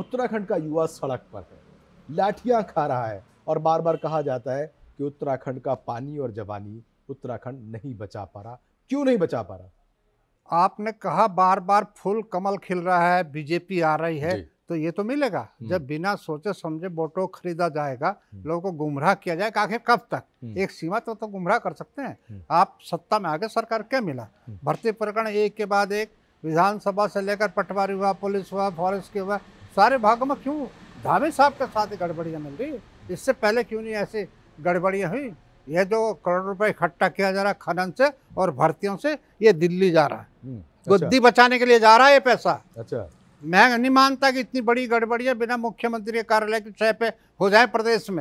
उत्तराखंड का युवा सड़क पर है लाठियां खा रहा है और बार बार कहा जाता है कि उत्तराखंड का पानी और जवानी उत्तराखंड नहीं बचा पा रहा क्यों नहीं बचा पा रहा आपने कहा बार बार फुल कमल खिल रहा है बीजेपी आ रही है तो ये तो मिलेगा हम्म। जब बिना सोचे समझे वोटो खरीदा जाएगा हम्म। लोगों को गुमराह किया जाएगा आखिर कब तक हम्म। एक सीमा तक तो, तो गुमराह कर सकते हैं आप सत्ता में आगे सरकार क्या मिला भर्ती प्रकरण एक के बाद एक विधानसभा से लेकर पटवारी हुआ पुलिस हुआ फॉरेस्ट के हुआ सारे भागों में क्यों धामी साहब के साथ गड़बड़ियाँ मिल रही इससे पहले क्यों नहीं ऐसी गड़बड़ियाँ हुई ये जो करोड़ रुपए इकट्ठा किया जा रहा है खनन से और भर्तियों से ये दिल्ली जा रहा है गुद्दी हम्म, अच्छा। बचाने के लिए जा रहा है ये पैसा अच्छा मैं नहीं मानता कि इतनी बड़ी गड़बड़ियाँ बिना मुख्यमंत्री के कार्यालय के छह पे हो जाए प्रदेश में